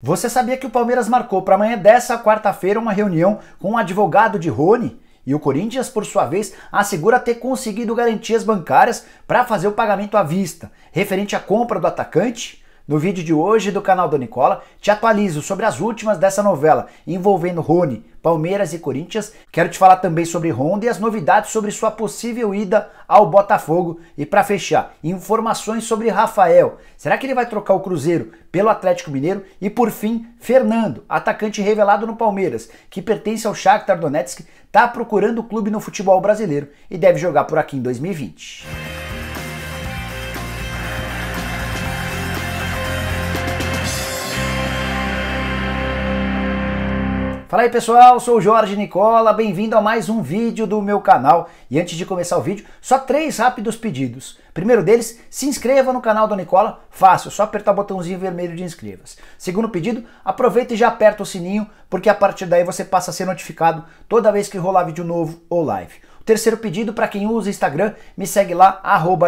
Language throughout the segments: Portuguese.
Você sabia que o Palmeiras marcou para amanhã dessa quarta-feira uma reunião com um advogado de Rony? E o Corinthians, por sua vez, assegura ter conseguido garantias bancárias para fazer o pagamento à vista, referente à compra do atacante? No vídeo de hoje do canal do Nicola, te atualizo sobre as últimas dessa novela envolvendo Rony, Palmeiras e Corinthians. Quero te falar também sobre Honda e as novidades sobre sua possível ida ao Botafogo. E para fechar, informações sobre Rafael. Será que ele vai trocar o Cruzeiro pelo Atlético Mineiro? E por fim, Fernando, atacante revelado no Palmeiras, que pertence ao Shakhtar Donetsk, está procurando o clube no futebol brasileiro e deve jogar por aqui em 2020. Fala aí pessoal, sou o Jorge Nicola, bem-vindo a mais um vídeo do meu canal. E antes de começar o vídeo, só três rápidos pedidos. Primeiro deles, se inscreva no canal do Nicola, fácil, só apertar o botãozinho vermelho de inscreva-se. Segundo pedido, aproveita e já aperta o sininho, porque a partir daí você passa a ser notificado toda vez que rolar vídeo novo ou live. Terceiro pedido, para quem usa Instagram, me segue lá,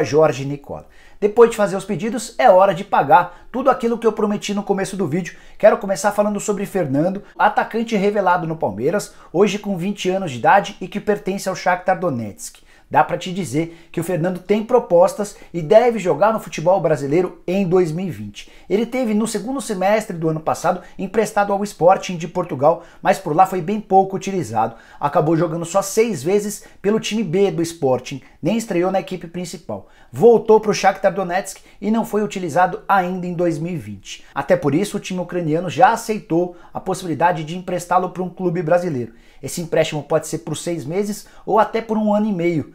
@jorge_nicola. Depois de fazer os pedidos, é hora de pagar tudo aquilo que eu prometi no começo do vídeo. Quero começar falando sobre Fernando, atacante revelado no Palmeiras, hoje com 20 anos de idade e que pertence ao Shakhtar Donetsk. Dá para te dizer que o Fernando tem propostas e deve jogar no futebol brasileiro em 2020. Ele teve no segundo semestre do ano passado emprestado ao Sporting de Portugal, mas por lá foi bem pouco utilizado. Acabou jogando só seis vezes pelo time B do Sporting, nem estreou na equipe principal. Voltou para o Shakhtar Donetsk e não foi utilizado ainda em 2020. Até por isso, o time ucraniano já aceitou a possibilidade de emprestá-lo para um clube brasileiro. Esse empréstimo pode ser por seis meses ou até por um ano e meio.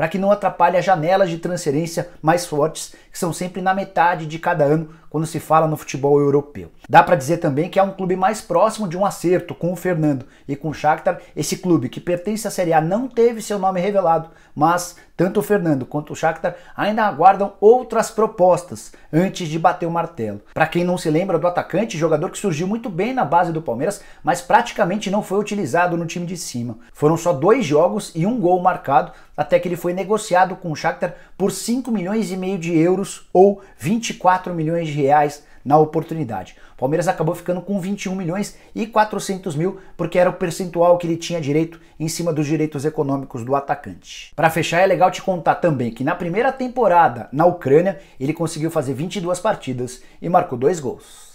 para que não atrapalhe as janelas de transferência mais fortes, que são sempre na metade de cada ano quando se fala no futebol europeu. Dá para dizer também que é um clube mais próximo de um acerto com o Fernando e com o Shakhtar. Esse clube que pertence à Série A não teve seu nome revelado, mas tanto o Fernando quanto o Shakhtar ainda aguardam outras propostas antes de bater o martelo. Para quem não se lembra do atacante, jogador que surgiu muito bem na base do Palmeiras, mas praticamente não foi utilizado no time de cima. Foram só dois jogos e um gol marcado até que ele foi foi negociado com o Shakhtar por 5 milhões e meio de euros ou 24 milhões de reais na oportunidade. O Palmeiras acabou ficando com 21 milhões e 400 mil, porque era o percentual que ele tinha direito em cima dos direitos econômicos do atacante. Para fechar, é legal te contar também que na primeira temporada na Ucrânia ele conseguiu fazer 22 partidas e marcou dois gols.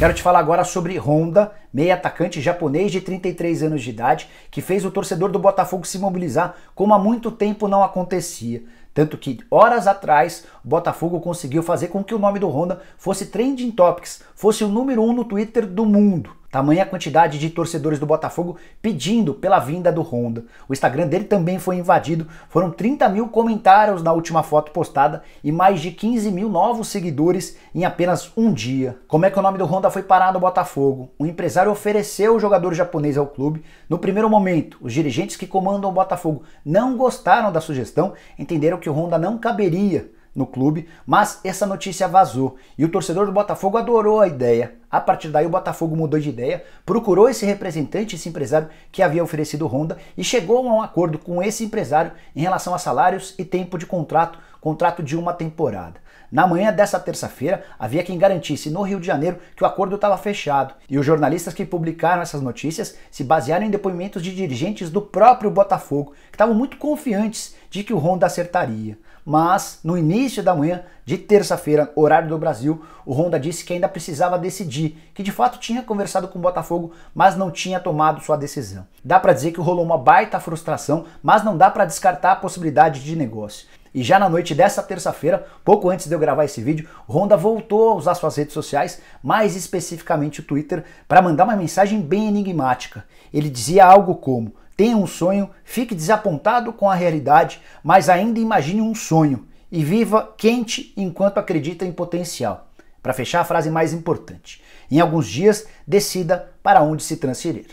Quero te falar agora sobre Honda, meia atacante japonês de 33 anos de idade, que fez o torcedor do Botafogo se mobilizar como há muito tempo não acontecia. Tanto que, horas atrás, o Botafogo conseguiu fazer com que o nome do Honda fosse trending topics, fosse o número um no Twitter do mundo. Tamanha a quantidade de torcedores do Botafogo pedindo pela vinda do Honda. O Instagram dele também foi invadido, foram 30 mil comentários na última foto postada e mais de 15 mil novos seguidores em apenas um dia. Como é que o nome do Honda foi parar no Botafogo? O empresário ofereceu o jogador japonês ao clube. No primeiro momento, os dirigentes que comandam o Botafogo não gostaram da sugestão, entenderam que o Honda não caberia no clube, mas essa notícia vazou e o torcedor do Botafogo adorou a ideia. A partir daí o Botafogo mudou de ideia, procurou esse representante, esse empresário que havia oferecido Honda e chegou a um acordo com esse empresário em relação a salários e tempo de contrato, contrato de uma temporada. Na manhã dessa terça-feira, havia quem garantisse no Rio de Janeiro que o acordo estava fechado, e os jornalistas que publicaram essas notícias se basearam em depoimentos de dirigentes do próprio Botafogo, que estavam muito confiantes de que o Honda acertaria. Mas, no início da manhã de terça-feira, horário do Brasil, o Honda disse que ainda precisava decidir, que de fato tinha conversado com o Botafogo, mas não tinha tomado sua decisão. Dá para dizer que rolou uma baita frustração, mas não dá para descartar a possibilidade de negócio. E já na noite dessa terça-feira, pouco antes de eu gravar esse vídeo, Honda voltou a usar suas redes sociais, mais especificamente o Twitter, para mandar uma mensagem bem enigmática. Ele dizia algo como: tenha um sonho, fique desapontado com a realidade, mas ainda imagine um sonho e viva quente enquanto acredita em potencial. Para fechar, a frase mais importante: em alguns dias, decida para onde se transferir.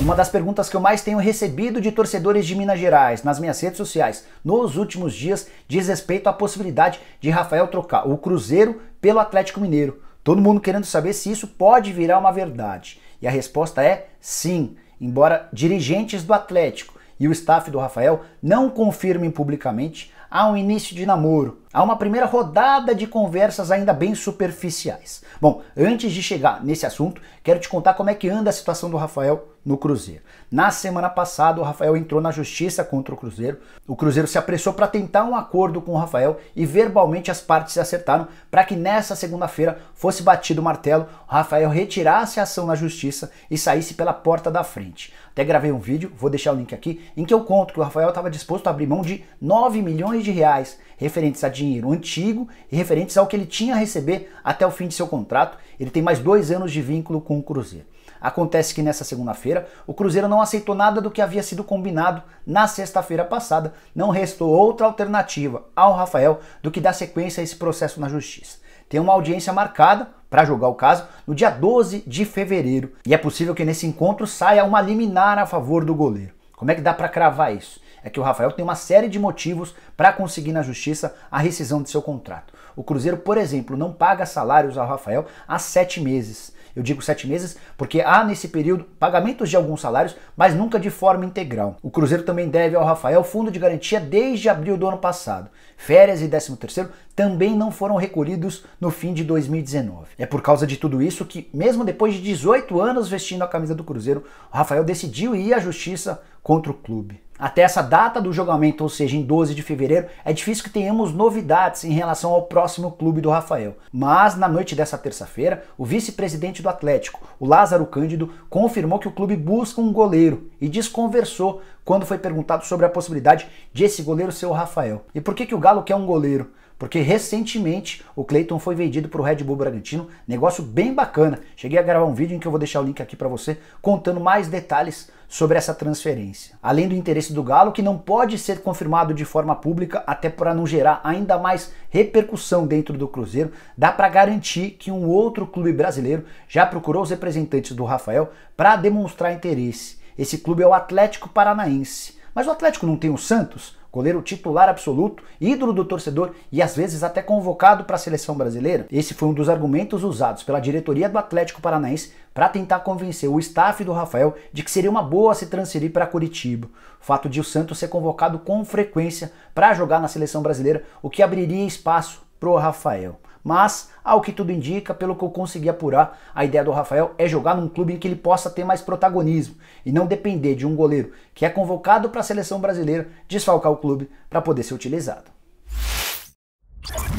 Uma das perguntas que eu mais tenho recebido de torcedores de Minas Gerais nas minhas redes sociais nos últimos dias diz respeito à possibilidade de Rafael trocar o Cruzeiro pelo Atlético Mineiro. Todo mundo querendo saber se isso pode virar uma verdade. E a resposta é sim, embora dirigentes do Atlético e o staff do Rafael não confirmem publicamente, há um início de namoro Há uma primeira rodada de conversas ainda bem superficiais. Bom, antes de chegar nesse assunto, quero te contar como é que anda a situação do Rafael no Cruzeiro. Na semana passada, o Rafael entrou na justiça contra o Cruzeiro. O Cruzeiro se apressou para tentar um acordo com o Rafael e verbalmente as partes se acertaram para que nessa segunda-feira fosse batido o martelo, o Rafael retirasse a ação na justiça e saísse pela porta da frente. Até gravei um vídeo, vou deixar o link aqui, em que eu conto que o Rafael estava disposto a abrir mão de 9 milhões de reais referentes a dinheiro antigo e referentes ao que ele tinha a receber até o fim de seu contrato. Ele tem mais dois anos de vínculo com o Cruzeiro. Acontece que nessa segunda-feira, o Cruzeiro não aceitou nada do que havia sido combinado na sexta-feira passada. Não restou outra alternativa ao Rafael do que dar sequência a esse processo na justiça. Tem uma audiência marcada para julgar o caso no dia 12 de fevereiro e é possível que nesse encontro saia uma liminar a favor do goleiro. Como é que dá para cravar isso? É que o Rafael tem uma série de motivos para conseguir na justiça a rescisão de seu contrato. O Cruzeiro, por exemplo, não paga salários ao Rafael há sete meses. Eu digo sete meses porque há nesse período pagamentos de alguns salários, mas nunca de forma integral. O Cruzeiro também deve ao Rafael fundo de garantia desde abril do ano passado. Férias e 13 terceiro também não foram recolhidos no fim de 2019. É por causa de tudo isso que, mesmo depois de 18 anos vestindo a camisa do Cruzeiro, o Rafael decidiu ir à justiça contra o clube. Até essa data do julgamento, ou seja, em 12 de fevereiro, é difícil que tenhamos novidades em relação ao próximo clube do Rafael. Mas na noite dessa terça-feira, o vice-presidente do Atlético, o Lázaro Cândido, confirmou que o clube busca um goleiro e desconversou quando foi perguntado sobre a possibilidade de esse goleiro ser o Rafael. E por que, que o Galo quer um goleiro? porque recentemente o Cleiton foi vendido para o Red Bull Bragantino, negócio bem bacana. Cheguei a gravar um vídeo em que eu vou deixar o link aqui para você contando mais detalhes sobre essa transferência. Além do interesse do Galo, que não pode ser confirmado de forma pública, até para não gerar ainda mais repercussão dentro do Cruzeiro, dá para garantir que um outro clube brasileiro já procurou os representantes do Rafael para demonstrar interesse. Esse clube é o Atlético Paranaense. Mas o Atlético não tem o Santos? goleiro titular absoluto, ídolo do torcedor e às vezes até convocado para a seleção brasileira. Esse foi um dos argumentos usados pela diretoria do Atlético Paranaense para tentar convencer o staff do Rafael de que seria uma boa se transferir para Curitiba. O fato de o Santos ser convocado com frequência para jogar na seleção brasileira, o que abriria espaço para o Rafael. Mas, ao que tudo indica, pelo que eu consegui apurar, a ideia do Rafael é jogar num clube em que ele possa ter mais protagonismo e não depender de um goleiro que é convocado para a seleção brasileira desfalcar o clube para poder ser utilizado.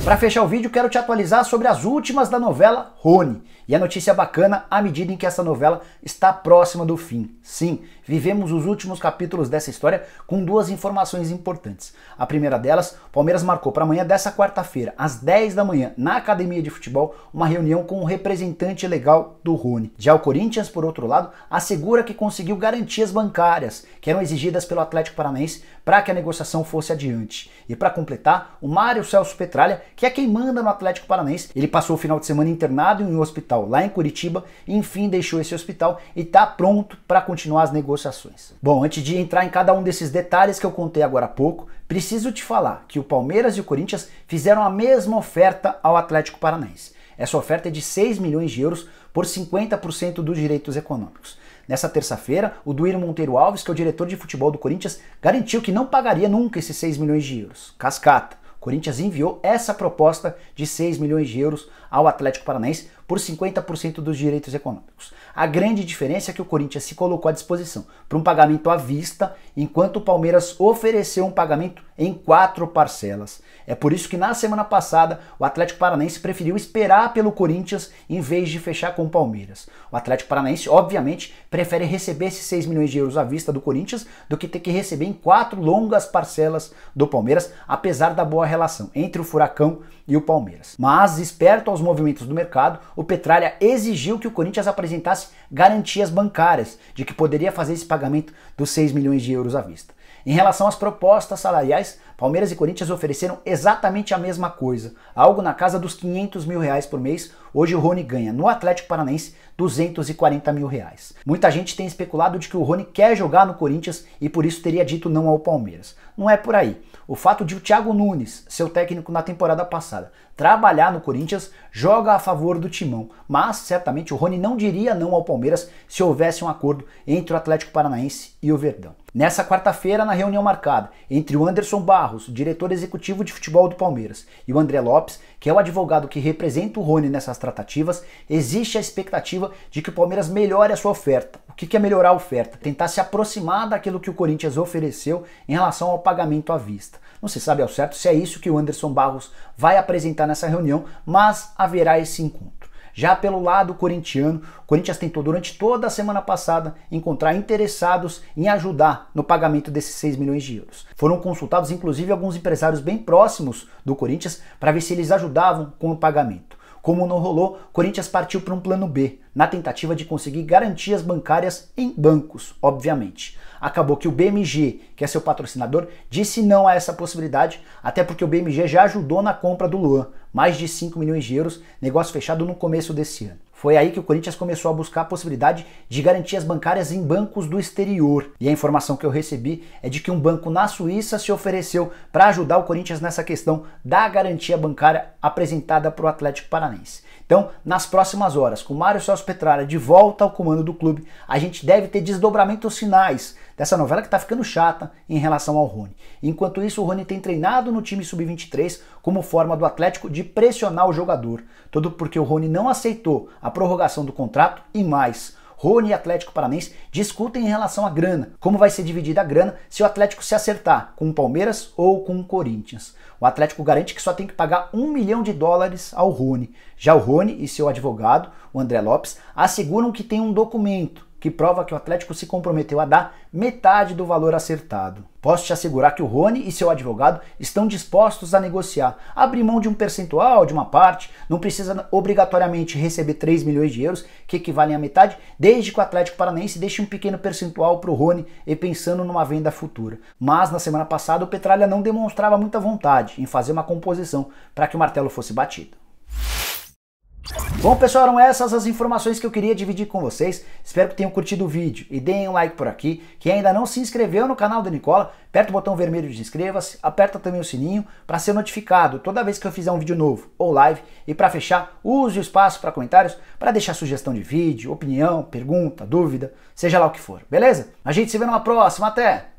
Para fechar o vídeo, quero te atualizar sobre as últimas da novela Rony. E a notícia bacana à medida em que essa novela está próxima do fim. Sim, vivemos os últimos capítulos dessa história com duas informações importantes. A primeira delas, Palmeiras marcou para amanhã dessa quarta-feira, às 10 da manhã, na academia de futebol, uma reunião com o representante legal do Rony. Já o Corinthians, por outro lado, assegura que conseguiu garantias bancárias que eram exigidas pelo Atlético Paranaense para que a negociação fosse adiante. E para completar, o Mário Celso Petr Petralha, que é quem manda no Atlético Paranaense. Ele passou o final de semana internado em um hospital lá em Curitiba, e, enfim deixou esse hospital e está pronto para continuar as negociações. Bom, antes de entrar em cada um desses detalhes que eu contei agora há pouco, preciso te falar que o Palmeiras e o Corinthians fizeram a mesma oferta ao Atlético Paranaense. Essa oferta é de 6 milhões de euros por 50% dos direitos econômicos. Nessa terça-feira, o Duírio Monteiro Alves, que é o diretor de futebol do Corinthians, garantiu que não pagaria nunca esses 6 milhões de euros. Cascata. Corinthians enviou essa proposta de 6 milhões de euros ao Atlético Paranaense por 50% dos direitos econômicos. A grande diferença é que o Corinthians se colocou à disposição para um pagamento à vista, enquanto o Palmeiras ofereceu um pagamento em quatro parcelas. É por isso que na semana passada o Atlético Paranaense preferiu esperar pelo Corinthians em vez de fechar com o Palmeiras. O Atlético Paranaense, obviamente, prefere receber esses 6 milhões de euros à vista do Corinthians do que ter que receber em quatro longas parcelas do Palmeiras, apesar da boa relação entre o Furacão e o Palmeiras. Mas, esperto aos movimentos do mercado, o Petralha exigiu que o Corinthians apresentasse garantias bancárias de que poderia fazer esse pagamento dos 6 milhões de euros à vista. Em relação às propostas salariais, Palmeiras e Corinthians ofereceram exatamente a mesma coisa, algo na casa dos 500 mil reais por mês, Hoje o Rony ganha no Atlético Paranaense 240 mil reais. Muita gente tem especulado de que o Rony quer jogar no Corinthians e por isso teria dito não ao Palmeiras. Não é por aí. O fato de o Thiago Nunes, seu técnico na temporada passada, trabalhar no Corinthians joga a favor do timão, mas certamente o Rony não diria não ao Palmeiras se houvesse um acordo entre o Atlético Paranaense e o Verdão. Nessa quarta-feira, na reunião marcada entre o Anderson Barros, diretor executivo de futebol do Palmeiras, e o André Lopes, que é o advogado que representa o Rony nessas tratativas, existe a expectativa de que o Palmeiras melhore a sua oferta. O que é melhorar a oferta? Tentar se aproximar daquilo que o Corinthians ofereceu em relação ao pagamento à vista. Não se sabe ao certo se é isso que o Anderson Barros vai apresentar nessa reunião, mas haverá esse encontro. Já pelo lado corintiano, o Corinthians tentou durante toda a semana passada encontrar interessados em ajudar no pagamento desses 6 milhões de euros. Foram consultados inclusive alguns empresários bem próximos do Corinthians para ver se eles ajudavam com o pagamento. Como não rolou, Corinthians partiu para um plano B, na tentativa de conseguir garantias bancárias em bancos, obviamente. Acabou que o BMG, que é seu patrocinador, disse não a essa possibilidade, até porque o BMG já ajudou na compra do Luan, mais de 5 milhões de euros, negócio fechado no começo desse ano. Foi aí que o Corinthians começou a buscar a possibilidade de garantias bancárias em bancos do exterior. E a informação que eu recebi é de que um banco na Suíça se ofereceu para ajudar o Corinthians nessa questão da garantia bancária apresentada para o Atlético Paranense. Então, nas próximas horas, com Mário Celso Petralha de volta ao comando do clube, a gente deve ter desdobramentos sinais dessa novela que está ficando chata em relação ao Rony. Enquanto isso, o Rony tem treinado no time sub-23 como forma do Atlético de pressionar o jogador, todo porque o Rony não aceitou a prorrogação do contrato e mais Rony e Atlético Paranense discutem em relação à grana, como vai ser dividida a grana se o Atlético se acertar com o Palmeiras ou com o Corinthians. O Atlético garante que só tem que pagar um milhão de dólares ao Rony. Já o Rony e seu advogado, o André Lopes, asseguram que tem um documento que prova que o Atlético se comprometeu a dar metade do valor acertado. Posso te assegurar que o Rony e seu advogado estão dispostos a negociar. Abrir mão de um percentual, de uma parte, não precisa obrigatoriamente receber 3 milhões de euros, que equivalem à metade, desde que o Atlético Paranaense deixe um pequeno percentual para o Rony e pensando numa venda futura. Mas na semana passada o Petralha não demonstrava muita vontade em fazer uma composição para que o martelo fosse batido. Bom, pessoal, eram essas as informações que eu queria dividir com vocês. Espero que tenham curtido o vídeo e deem um like por aqui. Quem ainda não se inscreveu no canal do Nicola, aperta o botão vermelho de inscreva-se, aperta também o sininho para ser notificado toda vez que eu fizer um vídeo novo ou live. E para fechar, use o espaço para comentários para deixar sugestão de vídeo, opinião, pergunta, dúvida, seja lá o que for, beleza? A gente se vê numa próxima, até!